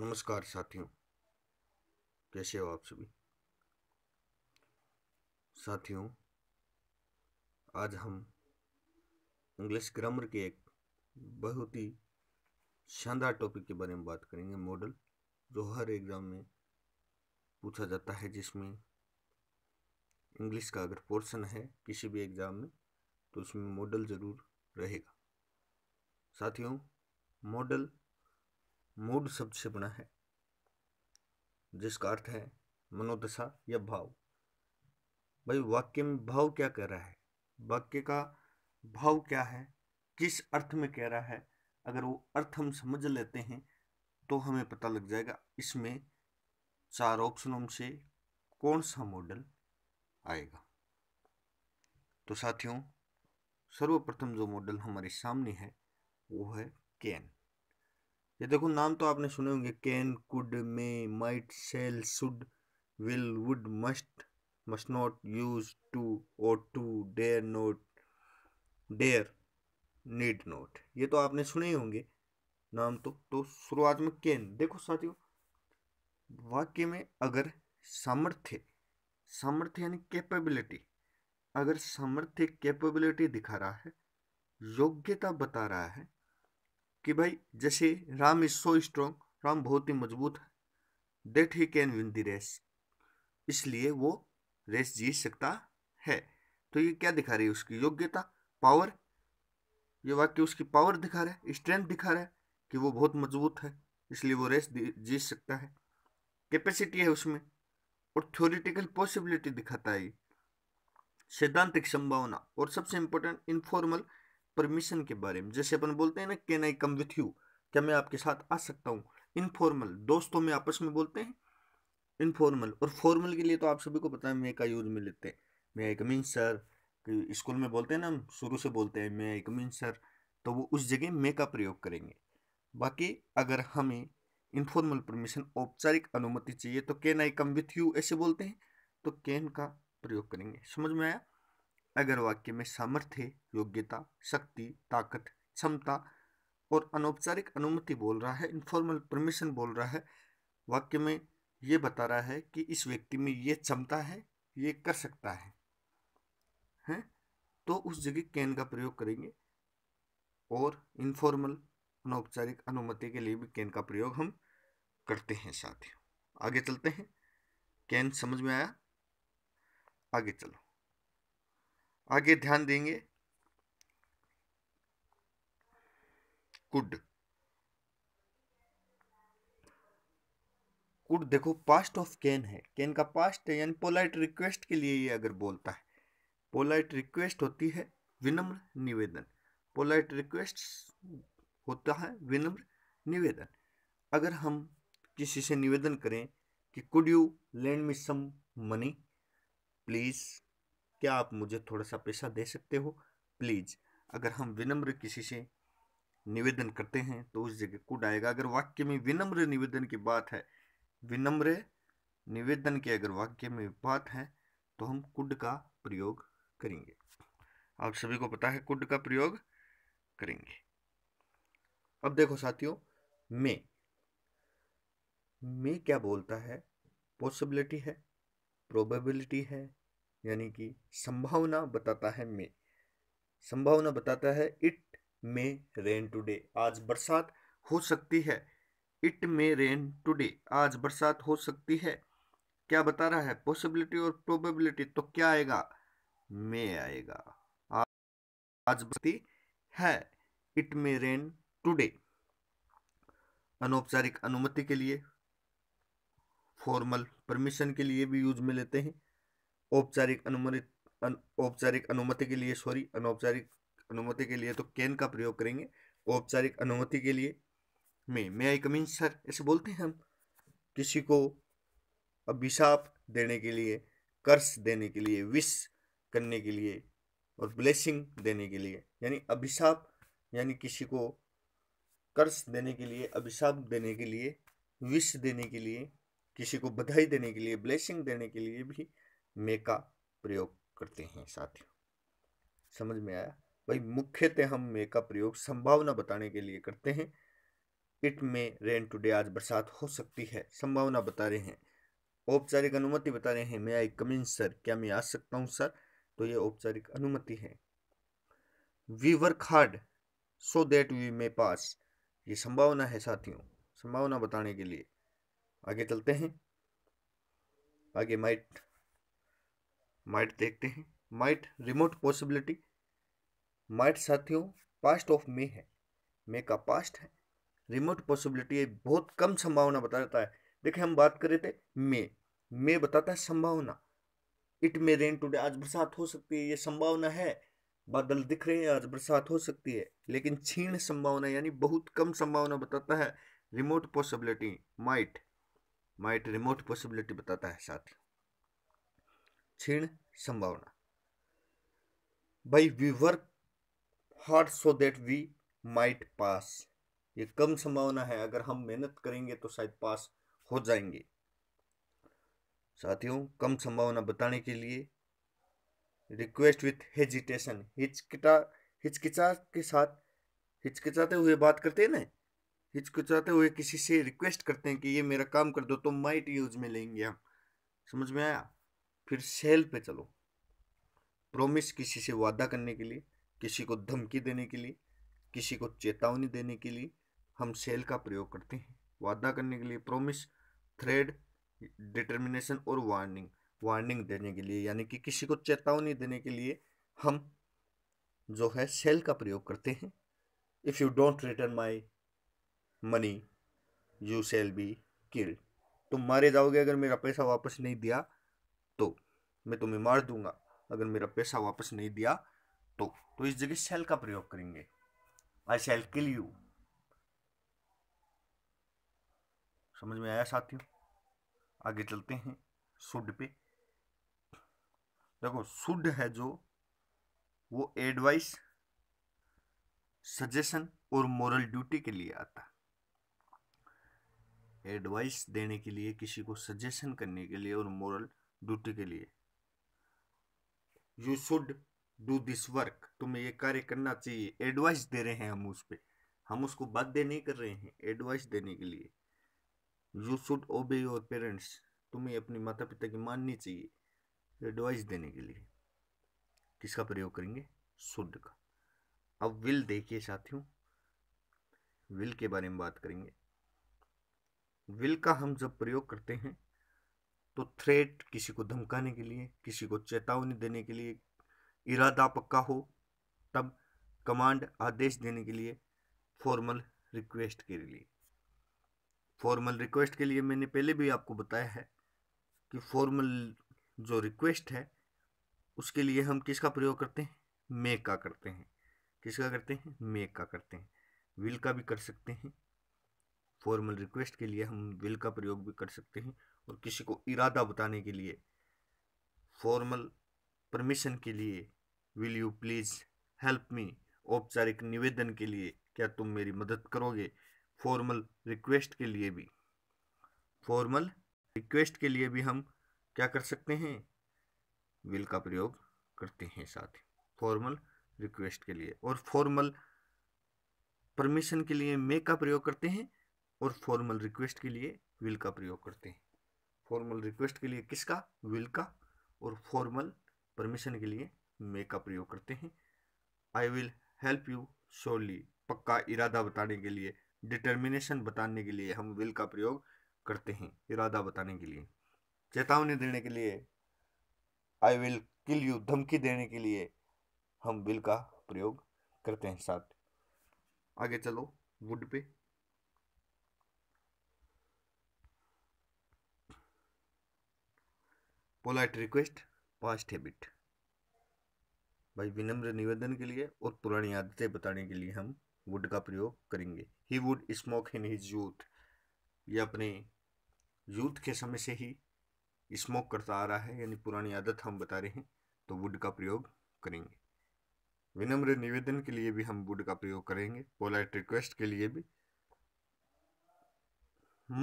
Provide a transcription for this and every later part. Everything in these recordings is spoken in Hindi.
नमस्कार साथियों कैसे हो आप सभी साथियों आज हम इंग्लिश ग्रामर के एक बहुत ही शानदार टॉपिक के बारे में बात करेंगे मॉडल जो हर एग्ज़ाम में पूछा जाता है जिसमें इंग्लिश का अगर पोर्शन है किसी भी एग्ज़ाम में तो उसमें मॉडल ज़रूर रहेगा साथियों मॉडल मूड शब्द से बना है जिसका अर्थ है मनोदशा या भाव भाई वाक्य में भाव क्या कह रहा है वाक्य का भाव क्या है किस अर्थ में कह रहा है अगर वो अर्थ हम समझ लेते हैं तो हमें पता लग जाएगा इसमें चार ऑप्शनों में से कौन सा मॉडल आएगा तो साथियों सर्वप्रथम जो मॉडल हमारे सामने है वो है कैन ये देखो नाम तो आपने सुने होंगे can could may might shall should will would must must not use to ought to dare not dare need not ये तो आपने सुने ही होंगे नाम तो तो शुरुआत में कैन देखो साथियों वाक्य में अगर सामर्थ्य सामर्थ्य यानी कैपेबिलिटी अगर सामर्थ्य कैपेबिलिटी दिखा रहा है योग्यता बता रहा है कि भाई जैसे Ram is so strong Ram बहुत ही मजबूत है that he can win the race इसलिए वो रेस जीत सकता है तो ये क्या दिखा रही है उसकी योग्यता पावर ये वाक्य उसकी पावर दिखा रहा है स्ट्रेंथ दिखा रहा है कि वो बहुत मजबूत है इसलिए वो रेस जीत सकता है कैपेसिटी है उसमें और थ्योरिटिकल पॉसिबिलिटी दिखाता है सैद्धांतिक संभावना और सबसे इंपॉर्टेंट इनफॉर्मल परमिशन के बारे में जैसे अपन बोलते हैं ना can I come with you क्या मैं आपके साथ आ सकता हूँ इनफॉर्मल दोस्तों में आपस में बोलते हैं इनफॉर्मल और फॉर्मल के लिए तो आप सभी को पता है मे का यूज में लेते हैं may I coming sir school में बोलते हैं ना हम शुरू से बोलते हैं मे आई कमिंग सर तो वो उस जगह मे का प्रयोग करेंगे बाकी अगर हमें इनफॉर्मल परमिशन औपचारिक अनुमति चाहिए तो can I come with you ऐसे बोलते हैं तो कैन का प्रयोग करेंगे समझ में आया अगर वाक्य में सामर्थ्य योग्यता शक्ति ताकत क्षमता और अनौपचारिक अनुमति बोल रहा है इनफॉर्मल परमिशन बोल रहा है वाक्य में ये बता रहा है कि इस व्यक्ति में ये क्षमता है ये कर सकता है हैं तो उस जगह कैन का प्रयोग करेंगे और इनफॉर्मल अनौपचारिक अनुमति के लिए भी कैन का प्रयोग हम करते हैं साथियों आगे चलते हैं कैन समझ में आया आगे चलो आगे ध्यान देंगे कुड कुड देखो पास्ट ऑफ कैन है कैन का पास्ट है यानी पोलाइट रिक्वेस्ट के लिए ये अगर बोलता है पोलाइट रिक्वेस्ट होती है विनम्र निवेदन पोलाइट रिक्वेस्ट होता है विनम्र निवेदन अगर हम किसी से निवेदन करें कि could you land me some money please क्या आप मुझे थोड़ा सा पैसा दे सकते हो प्लीज़ अगर हम विनम्र किसी से निवेदन करते हैं तो उस जगह कुड आएगा अगर वाक्य में विनम्र निवेदन की बात है विनम्र निवेदन के अगर वाक्य में बात है तो हम कुड का प्रयोग करेंगे आप सभी को पता है कुड का प्रयोग करेंगे अब देखो साथियों में में क्या बोलता है पॉसिबिलिटी है प्रोबेबिलिटी है यानी कि संभावना बताता है मे संभावना बताता है इट मे रेन टुडे आज बरसात हो सकती है इट मे रेन टुडे आज बरसात हो सकती है क्या बता रहा है पॉसिबिलिटी और प्रोबेबिलिटी तो क्या आएगा मे आएगा आज बरसती है इट मे रेन टुडे अनौपचारिक अनुमति के लिए फॉर्मल परमिशन के लिए भी यूज में लेते हैं औपचारिक अनुमोदित औपचारिक अनुमति के लिए सॉरी अनौपचारिक अनुमति के लिए तो कैन का प्रयोग करेंगे औपचारिक अनुमति के लिए में मे आई कमीन सर ऐसे बोलते हैं हम किसी को अभिशाप देने के लिए कर्स देने के लिए विश करने के लिए और ब्लेसिंग देने के लिए यानी अभिशाप यानी किसी को कर्स देने के लिए अभिशाप देने के लिए विश देने के लिए किसी को बधाई देने के लिए ब्लेसिंग देने के लिए भी मे का प्रयोग करते हैं साथियों समझ में आया भाई मुख्यतः हम मे का प्रयोग संभावना बताने के लिए करते हैं इट में रेन टुडे आज बरसात हो सकती है संभावना बता रहे हैं औपचारिक अनुमति बता रहे हैं मे आई कमिंग सर क्या मैं आ सकता हूँ सर तो ये औपचारिक अनुमति है we work hard so that we may pass ये संभावना है साथियों संभावना बताने के लिए आगे चलते हैं आगे माइट माइट देखते हैं माइट रिमोट पॉसिबिलिटी माइट साथियों पास्ट ऑफ मे है मे का पास्ट है रिमोट पॉसिबिलिटी बहुत कम संभावना बताता है देखिए हम बात कर रहे थे मे मे बताता है संभावना इट मे रेन टूडे आज बरसात हो सकती है ये संभावना है बादल दिख रहे हैं आज बरसात हो सकती है लेकिन क्षीण संभावना यानी बहुत कम संभावना बताता है remote possibility might might remote possibility बताता है साथियों क्षीण संभावना भाई we work hard so that we might pass ये कम संभावना है अगर हम मेहनत करेंगे तो शायद पास हो जाएंगे साथियों कम संभावना बताने के लिए रिक्वेस्ट विथ हेजिटेशन हिचकिटा हिचकिचा के साथ हिचकिचाते हुए बात करते हैं ना हिचकिचाते हुए किसी से रिक्वेस्ट करते हैं कि ये मेरा काम कर दो तो माइट यूज में लेंगे हम समझ में आया फिर सेल पे चलो प्रोमिस किसी से वादा करने के लिए किसी को धमकी देने के लिए किसी को चेतावनी देने के लिए हम सेल का प्रयोग करते हैं वादा करने के लिए प्रोमिस थ्रेड डिटर्मिनेशन और वार्निंग वार्निंग देने के लिए यानी कि किसी को चेतावनी देने के लिए हम जो है सेल का प्रयोग करते हैं if you don't return my money you shall be kill तुम मारे जाओगे अगर मेरा पैसा वापस नहीं दिया तो मैं तुम्हें मार दूंगा अगर मेरा पैसा वापस नहीं दिया तो तो इस जगह सेल का प्रयोग करेंगे आई सेल किल यू समझ में आया साथियों आगे चलते हैं सुड पे देखो सुड है जो वो एडवाइस सजेशन और मॉरल ड्यूटी के लिए आता एडवाइस देने के लिए किसी को सजेशन करने के लिए और मॉरल ड्यूटी के लिए you should do this work तुम्हें ये कार्य करना चाहिए एडवाइस दे रहे हैं हम उस पर हम उसको बाध्य नहीं कर रहे हैं एडवाइस देने के लिए you should obey your parents तुम्हें अपने माता पिता की माननी चाहिए एडवाइस देने के लिए किसका प्रयोग करेंगे शुद्ध का अब विल देखिए साथियों विल के बारे में बात करेंगे विल का हम जब प्रयोग करते हैं तो थ्रेट किसी को धमकाने के लिए किसी को चेतावनी देने के लिए इरादा पक्का हो तब कमांड आदेश देने के लिए फॉर्मल रिक्वेस्ट के लिए फॉर्मल रिक्वेस्ट के लिए मैंने पहले भी आपको बताया है कि फॉर्मल जो रिक्वेस्ट है उसके लिए हम किसका प्रयोग करते हैं मे का करते हैं किसका करते हैं मे का करते हैं विल का भी कर सकते हैं फॉर्मल रिक्वेस्ट के लिए हम विल का प्रयोग भी कर सकते हैं किसी को इरादा बताने के लिए फॉर्मल परमिशन के लिए will you please help me औपचारिक निवेदन के लिए क्या तुम मेरी मदद करोगे फॉर्मल रिक्वेस्ट के लिए भी फॉर्मल रिक्वेस्ट के लिए भी हम क्या कर सकते हैं विल का प्रयोग करते हैं साथ ही फॉर्मल रिक्वेस्ट के लिए और फॉर्मल परमिशन के लिए मे का प्रयोग करते हैं और फॉर्मल रिक्वेस्ट के लिए विल का प्रयोग करते हैं फॉर्मल रिक्वेस्ट के लिए किसका विल का और फॉर्मल परमिशन के लिए मे का प्रयोग करते हैं I will help you surely पक्का इरादा बताने के लिए डिटर्मिनेशन बताने के लिए हम विल का प्रयोग करते हैं इरादा बताने के लिए चेतावनी देने के लिए आई विल किल यू धमकी देने के लिए हम विल का प्रयोग करते हैं साथ आगे चलो वुड पे पोलाइट रिक्वेस्ट पास्ट हैबिट भाई विनम्र निवेदन के लिए और पुरानी आदतें बताने के लिए हम वुड का प्रयोग करेंगे he would smoke in his youth ये अपने यूथ के समय से ही स्मोक करता आ रहा है यानी पुरानी आदत हम बता रहे हैं तो वुड का प्रयोग करेंगे विनम्र निवेदन के लिए भी हम वुड का प्रयोग करेंगे पोलाइट रिक्वेस्ट के लिए भी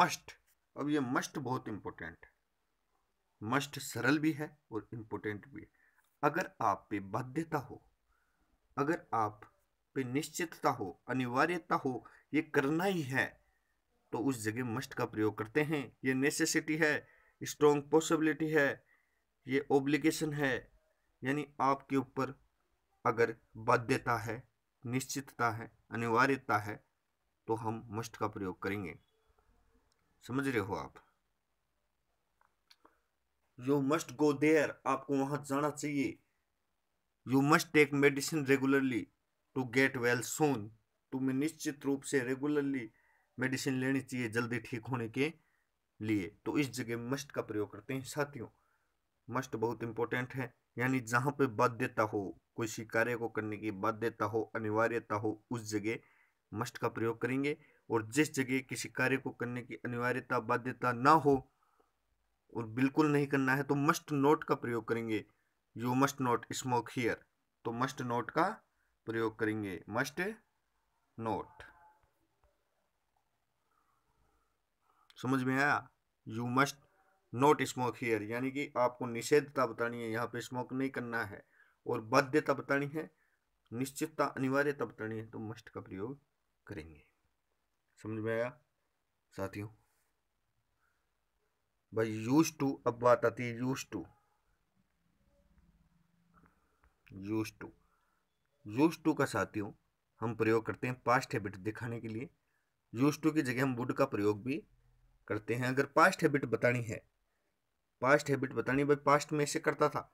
मस्ट अब ये मस्ट बहुत इंपॉर्टेंट है मस्ट सरल भी है और इम्पोर्टेंट भी है अगर आप पे बाध्यता हो अगर आप पे निश्चितता हो अनिवार्यता हो ये करना ही है तो उस जगह मस्ट का प्रयोग करते हैं ये नेसेसिटी है स्ट्रॉन्ग पॉसिबिलिटी है ये ओब्लिगेशन है यानी आपके ऊपर अगर बाध्यता है निश्चितता है अनिवार्यता है तो हम मस्ट का प्रयोग करेंगे समझ रहे हो आप यू मस्ट गो देयर आपको वहाँ जाना चाहिए you must take medicine regularly to get well soon तुम्हें निश्चित रूप से रेगुलरली मेडिसिन लेनी चाहिए जल्दी ठीक होने के लिए तो इस जगह मस्ट का प्रयोग करते हैं साथियों मस्ट बहुत इंपॉर्टेंट है यानी जहाँ पे बाध्यता हो किसी कार्य को करने की बाध्यता हो अनिवार्यता हो उस जगह मस्ट का प्रयोग करेंगे और जिस जगह किसी कार्य को करने की अनिवार्यता बाध्यता ना हो और बिल्कुल नहीं करना है तो मस्ट नोट का प्रयोग करेंगे you must not smoke here तो मस्ट नोट का प्रयोग करेंगे मस्ट नोट समझ में आया you must not smoke here यानी कि आपको निषेधता बतानी है यहाँ पे स्मोक नहीं करना है और बाध्यता बतानी है निश्चितता अनिवार्यता बतानी है तो मस्ट का प्रयोग करेंगे समझ में आया साथियों भाई यूज टू अब बात आती है use to use to use to का साथियों हम प्रयोग करते हैं पास्ट हैबिट दिखाने के लिए यूज टू की जगह हम वुड का प्रयोग भी करते हैं अगर पास्ट हैबिट बतानी है पास्ट हैबिट बतानी भाई पास्ट में ऐसे करता था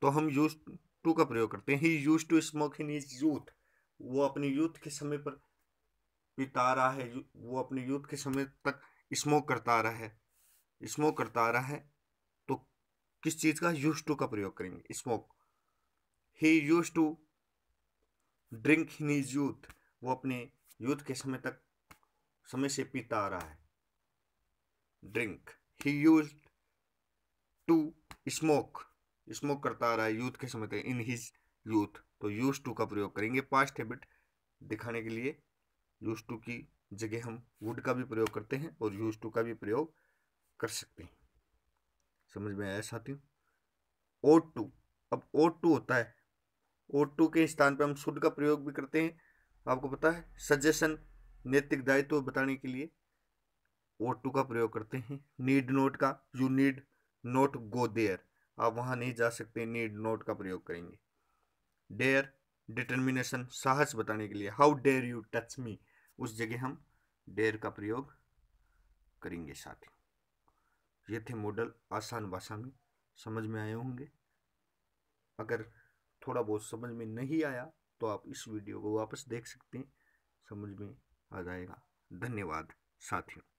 तो हम यूज टू का प्रयोग करते हैं he use to smoke in his youth वो अपने यूथ के समय पर पिता रहा है वो अपने यूथ के समय तक स्मोक करता आ रहा है स्मोक करता आ रहा है तो किस चीज़ का यूज टू का प्रयोग करेंगे smoke he use to drink in his youth वो अपने यूथ के समय तक समय से पीता आ रहा है drink he use to smoke smoke करता आ रहा है यूथ के समय तक इन हिज यूथ तो यूज टू का प्रयोग करेंगे पास्ट हैबिट दिखाने के लिए यूज टू की जगह हम वुड का भी प्रयोग करते हैं और यूज टू का भी प्रयोग कर सकते हैं समझ में आया साथियों ओ टू अब ओ टू होता है ओ टू के स्थान पर हम शुद्ध का प्रयोग भी करते हैं आपको पता है सजेशन नैतिक दायित्व बताने के लिए ओ टू का प्रयोग करते हैं नीड नोट का you need not go there आप वहाँ नहीं जा सकते नीड नोट का प्रयोग करेंगे डेयर डिटर्मिनेशन साहस बताने के लिए how dare you touch me उस जगह हम डेयर का प्रयोग करेंगे साथ ये थे मॉडल आसान भाषा में समझ में आए होंगे अगर थोड़ा बहुत समझ में नहीं आया तो आप इस वीडियो को वापस देख सकते हैं समझ में आ जाएगा धन्यवाद साथियों